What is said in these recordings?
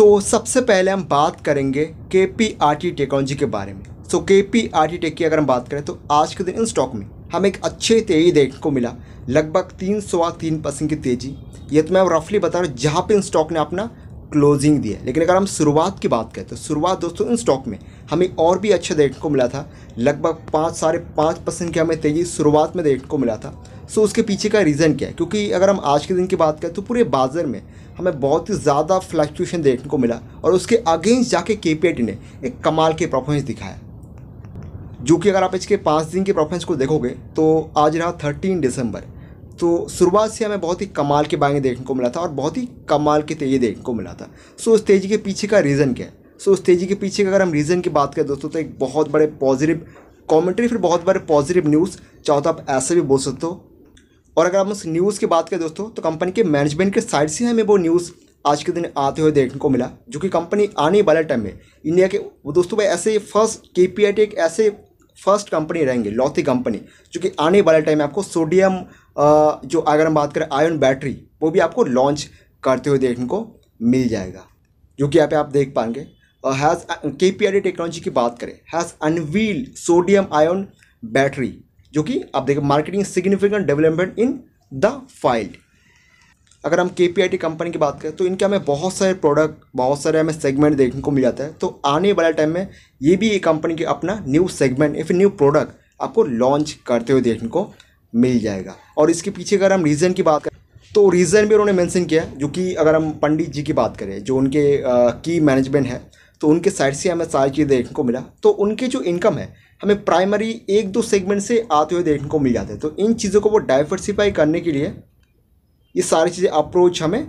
सो so, सबसे पहले हम बात करेंगे के पी आर टी टेक्नोलॉजी के बारे में सो के पी आर टी टेक की अगर हम बात करें तो आज के दिन इन स्टॉक में हमें एक अच्छी तेज़ी देखने को मिला लगभग तीन सौ तीन परसेंट की तेज़ी ये तो मैं रफली बता रहा हूँ जहाँ पर इन स्टॉक ने अपना क्लोजिंग दिया है लेकिन अगर हम शुरुआत की बात करें तो शुरुआत दोस्तों इन स्टॉक में हमें और भी अच्छा देखने को मिला था लगभग पाँच साढ़े पाँच परसेंट की हमें तेज़ी शुरुआत में देखने को मिला था सो उसके पीछे का रीज़न क्या है क्योंकि अगर हम आज के दिन की बात करें तो पूरे बाज़ार में हमें बहुत ही ज़्यादा फ्लैक्चुएशन देखने को मिला और उसके अगेंस्ट जाके के ने एक कमाल के परफॉर्मेंस दिखाया जो कि अगर आप इसके पाँच दिन के परफॉर्मेंस को देखोगे तो आज रहा थर्टीन दिसंबर तो शुरुआत से हमें बहुत ही कमाल के बाएंगे देखने को मिला था और बहुत ही कमाल की तेज़ी देखने को मिला था सो उस तेज़ी के पीछे का रीज़न क्या है सो उस तेज़ी के पीछे का अगर हम रीज़न की बात करें दोस्तों तो एक बहुत बड़े पॉजिटिव कॉमेंट्री फिर बहुत बड़े पॉजिटिव न्यूज़ चाहो तो आप ऐसे भी बोल सकते हो और अगर हम उस न्यूज़ की बात करें दोस्तों तो कंपनी के मैनेजमेंट के साइड से हमें वो न्यूज़ आज के दिन आते हुए देखने को मिला जो कि कंपनी आने वाले टाइम में इंडिया के वो दोस्तों भाई ऐसे फर्स्ट के पी आई टी एक ऐसे फर्स्ट कंपनी रहेंगे लौथी कंपनी जो कि आने वाले टाइम में आपको सोडियम जो अगर हम बात करें आयन बैटरी वो भी आपको लॉन्च करते हुए देखने को मिल जाएगा जो कि यहाँ पे आप देख पाएंगे हैज़ के पी आई टी टेक्नोलॉजी की बात करें has unveil sodium ion battery जो कि आप देखें marketing significant development in the field अगर हम के पी कंपनी की बात करें तो इनके हमें बहुत सारे प्रोडक्ट बहुत सारे हमें सेगमेंट देखने को मिल जाता है तो आने वाले टाइम में ये भी ये कंपनी के अपना न्यू सेगमेंट या फिर न्यू प्रोडक्ट आपको लॉन्च करते हुए देखने को मिल जाएगा और इसके पीछे अगर हम रीज़न की बात करें तो रीज़न भी उन्होंने मैंसन किया जो कि अगर हम पंडित जी की बात करें जो उनके की मैनेजमेंट है तो उनके साइड से हमें सारी चीज़ देखने को मिला तो उनके जो इनकम है हमें प्राइमरी एक दो सेगमेंट से आते हुए देखने को मिल जाते हैं तो इन चीज़ों को वो डाइवर्सिफाई करने के लिए ये सारी चीज़ें अप्रोच हमें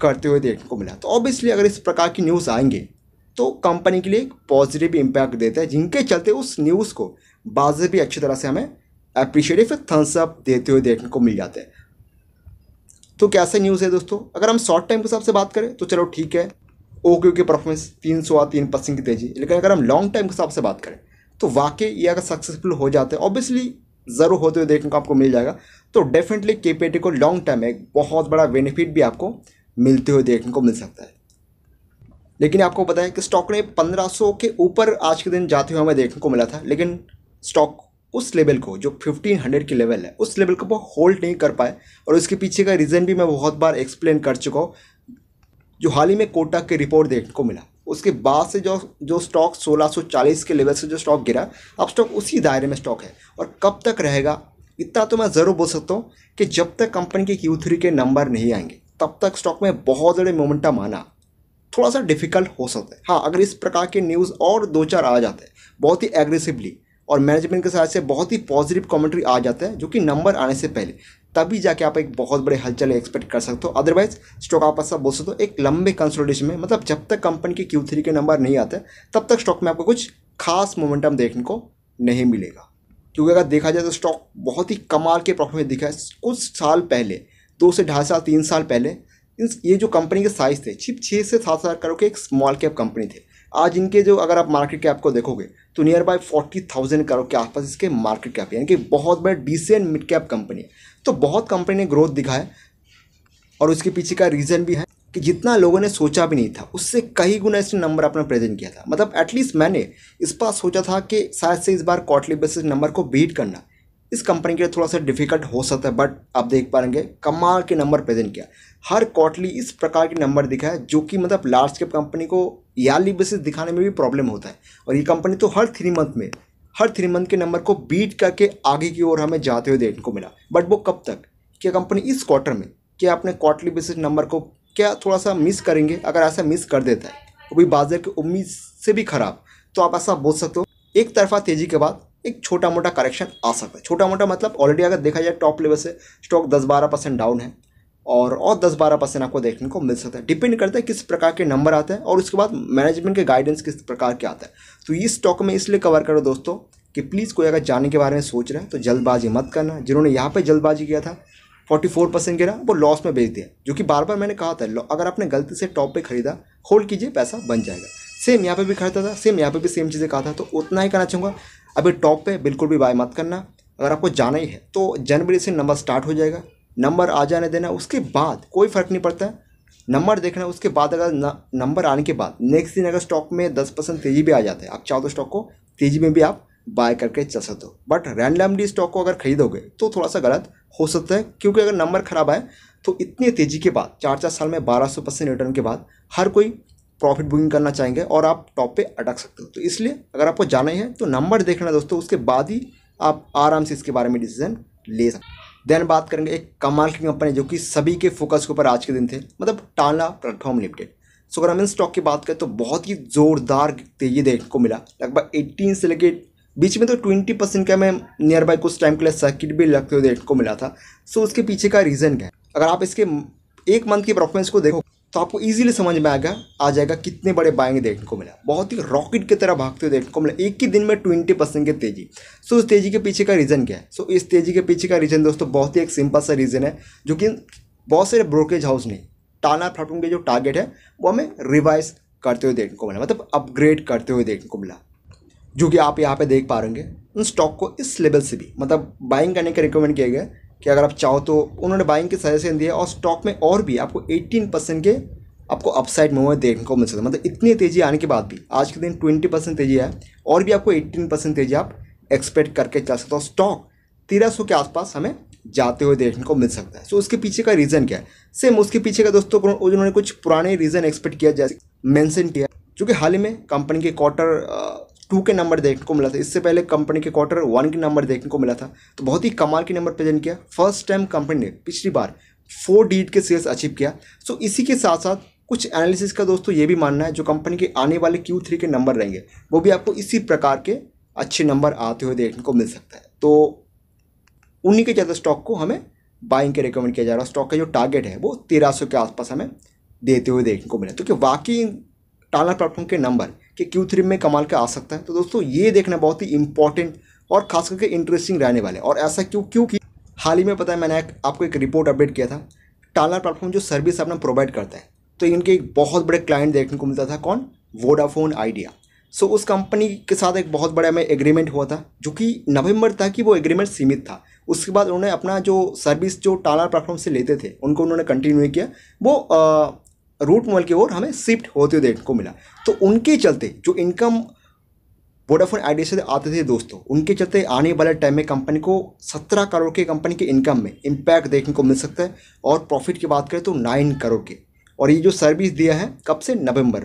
करते हुए देखने को मिला तो ऑब्वियसली अगर इस प्रकार की न्यूज़ आएंगे तो कंपनी के लिए एक पॉजिटिव इम्पैक्ट देता है जिनके चलते उस न्यूज़ को बाजे भी अच्छी तरह से हमें अप्रिशिएटिव फिर थम्स अप देते हुए देखने को मिल जाते हैं तो कैसे न्यूज़ है दोस्तों अगर हम शॉर्ट टाइम के हिसाब से बात करें तो चलो ठीक है ओके ओके परफॉर्मेंस तीन सौ तीन परसेंट की तेजी लेकिन अगर हम लॉन्ग टाइम के हिसाब से बात करें तो वाकई ये अगर सक्सेसफुल हो जाते हैं ऑब्वियसली ज़रूर होते हुए देखने को आपको मिल जाएगा तो डेफिनेटली के को लॉन्ग टर्म एक बहुत बड़ा बेनिफिट भी आपको मिलते हुए देखने को मिल सकता है लेकिन आपको बताएं कि स्टॉक ने 1500 के ऊपर आज के दिन जाते हुए हमें देखने को मिला था लेकिन स्टॉक उस लेवल को जो 1500 की लेवल है उस लेवल को वो होल्ड नहीं कर पाए और उसके पीछे का रीज़न भी मैं बहुत बार एक्सप्लेन कर चुका हूँ जो हाल ही में कोटा के रिपोर्ट देखने को मिला उसके बाद से जो जो स्टॉक 1640 के लेवल से जो स्टॉक गिरा अब स्टॉक उसी दायरे में स्टॉक है और कब तक रहेगा इतना तो मैं ज़रूर बोल सकता हूँ कि जब तक कंपनी के क्यू थ्री के नंबर नहीं आएंगे तब तक स्टॉक में बहुत बड़े मोमेंटम आना थोड़ा सा डिफिकल्ट हो सकता है हाँ अगर इस प्रकार के न्यूज़ और दो चार आ जाते हैं बहुत ही एग्रेसिवली और मैनेजमेंट के साथ से बहुत ही पॉजिटिव कमेंट्री आ जाता है जो कि नंबर आने से पहले तभी जाके आप एक बहुत बड़े हलचल एक्सपेक्ट कर सकते हो अदरवाइज स्टॉक आप ऐसा बोल सकते हो एक लंबे कंसोलिडेशन में मतलब जब तक कंपनी के क्यू थ्री के नंबर नहीं आते तब तक स्टॉक में आपको कुछ खास मोमेंटम देखने को नहीं मिलेगा क्योंकि अगर देखा जाए तो स्टॉक बहुत ही कमाल के प्रॉफिट में दिखा है कुछ साल पहले दो से ढाई साल तीन साल पहले ये जो कंपनी के साइज़ थे छिप छः से सात हज़ार करोड़ के एक स्मॉल कैप कंपनी थे आज इनके जो अगर आप मार्केट कैप को देखोगे तो nearby forty thousand crore के आसपास इसके मार्केट कैप यानी कि बहुत बड़े डिसेंट मिड कैप कंपनी है तो बहुत कंपनी ने ग्रोथ दिखाया और उसके पीछे का रीज़न भी है कि जितना लोगों ने सोचा भी नहीं था उससे कई गुना इसने नंबर अपना प्रेजेंट किया था मतलब एटलीस्ट मैंने इस बार सोचा था कि शायद से इस बार क्वार्टली बेसिस नंबर को बीट करना इस कंपनी के लिए थोड़ा सा डिफिकल्ट हो सकता है बट आप देख पाएंगे कमाल के नंबर प्रेजेंट किया हर क्वार्टली इस प्रकार के नंबर दिखा है जो कि मतलब लार्ज कैप कंपनी को याली बेसिस दिखाने में भी प्रॉब्लम होता है और ये कंपनी तो हर थ्री मंथ में हर थ्री मंथ के नंबर को बीट करके आगे की ओर हमें जाते हुए देखने को मिला बट वो कब तक क्या कंपनी इस क्वार्टर में क्या अपने क्वार्टरली बेसिस नंबर को क्या थोड़ा सा मिस करेंगे अगर ऐसा मिस कर देता है वो भी बाजार की उम्मीद से भी खराब तो आप ऐसा बोल सकते हो एक तरफा तेज़ी के बाद एक छोटा मोटा करेक्शन आ सकता है छोटा मोटा मतलब ऑलरेडी अगर देखा जाए टॉप लेवल से स्टॉक दस बारह परसेंट डाउन है और और दस बारह परसेंट आपको देखने को मिल सकता है डिपेंड करता है किस प्रकार के नंबर आते हैं और उसके बाद मैनेजमेंट के गाइडेंस किस प्रकार के आता है तो ये स्टॉक में इसलिए कवर करो दोस्तों कि प्लीज़ कोई अगर जाने के बारे में सोच रहा है तो जल्दबाजी मत करना जिन्होंने यहाँ पर जल्दबाजी किया था फोर्टी फोर परसेंट गिरा वो लॉस में बेच दिया जो कि बार बार मैंने कहा था अगर आपने गलती से टॉप पे खरीदा होल्ड कीजिए पैसा बन जाएगा सेम यहाँ पे भी खरीदा था सेम यहाँ पे भी सेम चीज़ें कहा था तो उतना ही करना चाहूँगा अभी टॉप पे बिल्कुल भी बाय मत करना अगर आपको जाना ही है तो जनवरी से नंबर स्टार्ट हो जाएगा नंबर आ जाने देना उसके बाद कोई फ़र्क नहीं पड़ता नंबर देखना उसके बाद अगर नंबर आने के बाद नेक्स्ट दिन अगर स्टॉक में दस परसेंट तेज़ी भी आ जाता है आप चाहो तो स्टॉक को तेज़ी में भी आप बाय करके चल सकते हो बट रैंडमली स्टॉक को अगर खरीदोगे तो थोड़ा सा गलत हो सकता है क्योंकि अगर नंबर खराब आए तो इतनी तेज़ी के बाद चार चार साल में बारह सौ परसेंट रिटर्न के बाद हर कोई प्रॉफिट बुकिंग करना चाहेंगे और आप टॉप पे अटक सकते हो तो इसलिए अगर आपको जाना ही है तो नंबर देखना दोस्तों उसके बाद ही आप आराम से इसके बारे में डिसीजन ले सकते देन बात करेंगे एक कमाल की कंपनी जो कि सभी के फोकस के ऊपर आज के दिन थे मतलब टाला प्लेटफॉर्म लिमिटेड सो अगर हम इन स्टॉक की बात करें तो बहुत ही जोरदार तेजी देखने को मिला लगभग एट्टीन से लेके बीच में तो ट्वेंटी परसेंट का हमें नियर बाई कुछ टाइम के लिए सर्किट भी लगते हुए देखने को मिला था सो उसके पीछे का रीज़न क्या है अगर आप इसके एक मंथ की परफॉर्मेंस को देखो तो आपको ईजिली समझ में आएगा आ जाएगा कितने बड़े बाइंग देखने को मिला बहुत ही रॉकेट की तरह भागते हुए देखने को मिला एक ही दिन में ट्वेंटी परसेंट की तेजी सो इस उस तेजी के पीछे का रीज़न क्या है सो इस तेजी के पीछे का रीज़न दोस्तों बहुत ही एक सिंपल सा रीज़न है जो कि बहुत सारे ब्रोकेज हाउस ने टाना प्लेटफॉर्म के जो टारगेट है वो हमें रिवाइज करते हुए देखने को मिला मतलब अपग्रेड करते हुए देखने को मिला जो कि आप यहाँ पर देख पा रहे हैं उन स्टॉक को इस लेवल से भी मतलब बाइंग करने का रिकमेंड किया गया कि अगर आप चाहो तो उन्होंने बाइंग के सजेशन दिया और स्टॉक में और भी आपको 18 परसेंट के आपको अपसाइड मूवमेंट देखने को मिल सकता है मतलब इतनी तेज़ी आने के बाद भी आज के दिन 20 परसेंट तेज़ी है और भी आपको 18 परसेंट तेज़ी आप एक्सपेक्ट करके चल सकते हो स्टॉक तेरह के आसपास हमें जाते हुए देखने को मिल सकता है सो उसके पीछे का रीज़न क्या है सेम उसके पीछे का दोस्तों उन्होंने कुछ पुराने रीज़न एक्सपेक्ट किया जैसे मैंसन किया चूँकि हाल ही में कंपनी के क्वार्टर टू के नंबर देखने को मिला था इससे पहले कंपनी के क्वार्टर वन के नंबर देखने को मिला था तो बहुत ही कमाल के नंबर प्रेजेंट किया फर्स्ट टाइम कंपनी ने पिछली बार फोर डीट के सेल्स अचीव किया सो इसी के साथ साथ कुछ एनालिसिस का दोस्तों ये भी मानना है जो कंपनी के आने वाले क्यू थ्री के नंबर रहेंगे वो भी आपको इसी प्रकार के अच्छे नंबर आते हुए देखने को मिल सकता है तो उन्हीं के ज़्यादा स्टॉक को हमें बाइंग के रिकमेंड किया जा रहा है स्टॉक का जो टारगेट है वो तेरह के आसपास हमें देते हुए देखने को मिला क्योंकि तो वाकई टाला प्लेटफॉर्म के नंबर कि क्यू थ्री में कमाल के आ सकता है तो दोस्तों ये देखना बहुत ही इंपॉर्टेंट और खास करके इंटरेस्टिंग रहने वाले और ऐसा क्यों क्योंकि हाल ही में पता है मैंने एक, आपको एक रिपोर्ट अपडेट किया था टाला प्लेटफॉर्म जो सर्विस अपना प्रोवाइड करता है तो इनके एक बहुत बड़े क्लाइंट देखने को मिलता था कौन वोडाफोन आइडिया सो उस कंपनी के साथ एक बहुत बड़ा हमें एग्रीमेंट हुआ था जो कि नवंबर तक ही वो एग्रीमेंट सीमित था उसके बाद उन्होंने अपना जो सर्विस जो टाला प्लेटफॉर्म से लेते थे उनको उन्होंने कंटिन्यू किया वो आ, रूट मोबाइल की ओर हमें शिफ्ट होते हुए देखने को मिला तो उनके चलते जो इनकम वोडाफोन आइडिया से आते थे दोस्तों उनके चलते आने वाले टाइम में कंपनी को सत्रह करोड़ के कंपनी के इनकम में इम्पैक्ट देखने को मिल सकता है और प्रॉफिट की बात करें तो नाइन करोड़ के और ये जो सर्विस दिया है कब से नवंबर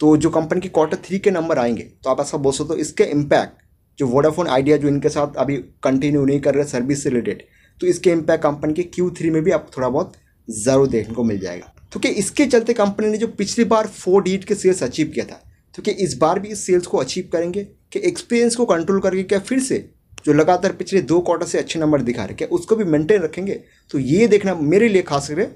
तो जो कंपनी के क्वार्टर थ्री के नंबर आएंगे तो आप ऐसा बोल सकते हो इसके इम्पैक्ट जो वोडाफोन आइडिया जो इनके साथ अभी कंटिन्यू नहीं कर रहे सर्विस से रिलेटेड तो इसके इम्पैक्ट कंपनी के क्यू थ्री में भी आपको थोड़ा बहुत ज़रूर देखने को मिल जाएगा तो क्या इसके चलते कंपनी ने जो पिछली बार फोर डीट के सेल्स अचीव किया था तो क्या इस बार भी इस सेल्स को अचीव करेंगे कि एक्सपीरियंस को कंट्रोल करके क्या फिर से जो लगातार पिछले दो क्वार्टर से अच्छे नंबर दिखा रहे क्या उसको भी मेंटेन रखेंगे तो ये देखना मेरे लिए खास करके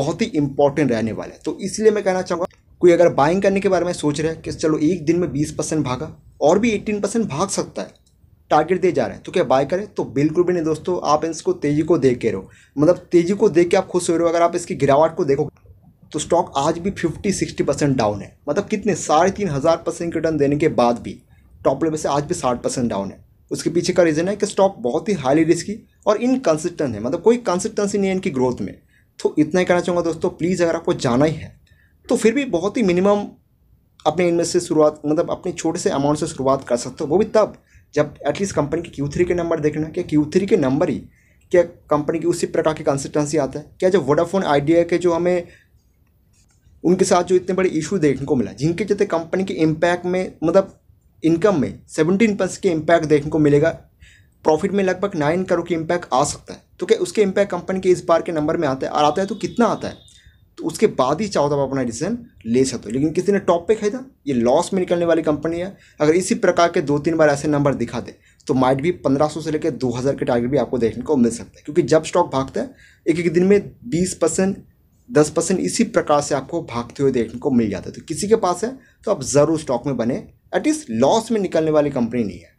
बहुत ही इंपॉर्टेंट रहने वाला है तो इसलिए मैं कहना चाहूँगा कोई अगर बाइंग करने के बारे में सोच रहा है कि चलो एक दिन में बीस परसेंट भागा और भी एटीन परसेंट भाग सकता है टारगेट दे जा रहे हैं तो क्या बाय करें तो बिल्कुल भी नहीं दोस्तों आप इसको तेजी को देख के रहो मतलब तेजी को देख के आप खुश हो रहे हो अगर आप इसकी गिरावट को देखो तो स्टॉक आज भी 50-60 परसेंट डाउन है मतलब कितने साढ़े तीन हज़ार परसेंट रिटर्न देने के बाद भी टॉप लेवल से आज भी साठ परसेंट डाउन है उसके पीछे का रीज़न है कि स्टॉक बहुत ही हाईली रिस्की और इनकन्सिस्टेंट है मतलब कोई कंसिस्टेंसी नहीं है इनकी ग्रोथ में तो इतना ही कहना चाहूँगा दोस्तों प्लीज़ अगर आपको जाना ही है तो फिर भी बहुत ही मिनिमम अपने इनमें से शुरुआत मतलब अपने छोटे से अमाउंट से शुरुआत कर सकते हो वो भी तब जब एटलीस्ट कंपनी के क्यू थ्री के नंबर देखना क्या क्यू थ्री के नंबर ही क्या कंपनी की उसी प्रकार की कंसिस्टेंसी आता है क्या जो वोडाफोन आइडिया के जो हमें उनके साथ जो इतने बड़े इशू देखने को मिला जिनके चलते कंपनी के इम्पैक्ट में मतलब इनकम में सेवनटीन परसेंट के इम्पैक्ट देखने को मिलेगा प्रॉफिट में लगभग नाइन करोड़ के इम्पैक्ट आ सकता है तो क्या उसके इम्पैक्ट कंपनी के इस बार के नंबर में आता है और आता है तो कितना आता है तो उसके बाद ही चाहो तो आप अपना डिसीजन ले सकते हो लेकिन किसी ने टॉप पे खरीदा ये लॉस में निकलने वाली कंपनी है अगर इसी प्रकार के दो तीन बार ऐसे नंबर दिखा दे तो माइट भी सौ से लेकर हज़ार के टारगेट भी आपको देखने को मिल सकता है क्योंकि जब स्टॉक भागता है एक एक दिन में बीस परसेंट दस परसेंट इसी प्रकार से आपको भागते हुए देखने को मिल जाता है तो किसी के पास है तो आप ज़रूर स्टॉक में बने एटलीस्ट लॉस में निकलने वाली कंपनी नहीं है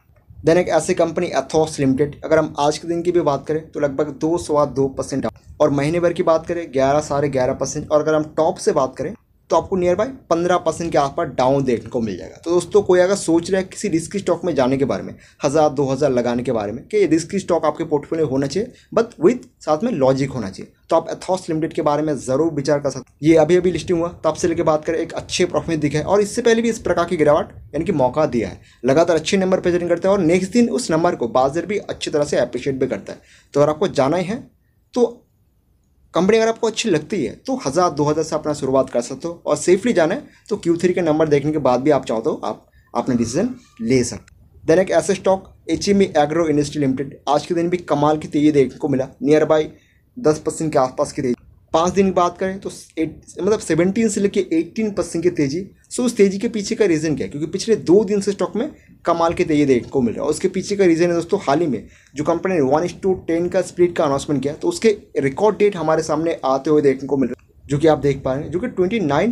देन एक ऐसी कंपनी एथॉस लिमिटेड अगर हम आज के दिन की भी बात करें तो लगभग दो सवा दो परसेंट और महीने भर की बात करें ग्यारह साढ़े ग्यारह परसेंट और अगर हम टॉप से बात करें तो आपको नियर बाय पंद्रह परसेंट के आसपास डाउन देखने को मिल जाएगा तो दोस्तों कोई अगर सोच रहा है किसी रिस्की स्टॉक में जाने के बारे में हज़ार दो हज़ार लगाने के बारे में कि ये रिस्की स्टॉक आपके पोर्टफोलियो होना चाहिए बट विथ साथ में लॉजिक होना चाहिए तो आप एथॉस लिमिटेड के बारे में ज़रूर विचार कर सकते ये अभी अभी लिस्टिंग हुआ तो आपसे लेकर बात करें एक अच्छे प्रॉफिट दिखाए और इससे पहले भी इस प्रकार की गिरावट यानी कि मौका दिया है लगातार अच्छे नंबर पर करते हैं और नेक्स्ट दिन उस नंबर को बाजर भी अच्छी तरह से अप्रिशिएट भी करता है तो अगर आपको जाना ही है तो कंपनी अगर आपको अच्छी लगती है तो हज़ार दो हज़ार से अपना शुरुआत कर सकते हो और सेफली जाना है तो क्यू थ्री के नंबर देखने के बाद भी आप चाहो तो आप अपना डिसीजन ले सकते देन एक ऐसे stock H M agro industry limited आज के दिन भी कमाल की तेजी देखने को मिला नियर बाई दस परसेंट के आसपास की तेजी पाँच दिन की बात करें तो एट मतलब सेवनटीन से लेकर एट्टीन परसेंट की तेज़ी सो उस तेज़ी के पीछे का रीज़न क्या है क्योंकि पिछले दो दिन से स्टॉक में कमाल की तेज़ी देखने को मिल रहा है उसके पीछे का रीज़न है दोस्तों हाल ही में जो कंपनी ने वन टू टेन का स्प्लिट का अनाउंसमेंट किया तो उसके रिकॉर्ड डेट हमारे सामने आते हुए देखने को मिल रहा है जो कि आप देख पा रहे हैं जो कि ट्वेंटी नाइन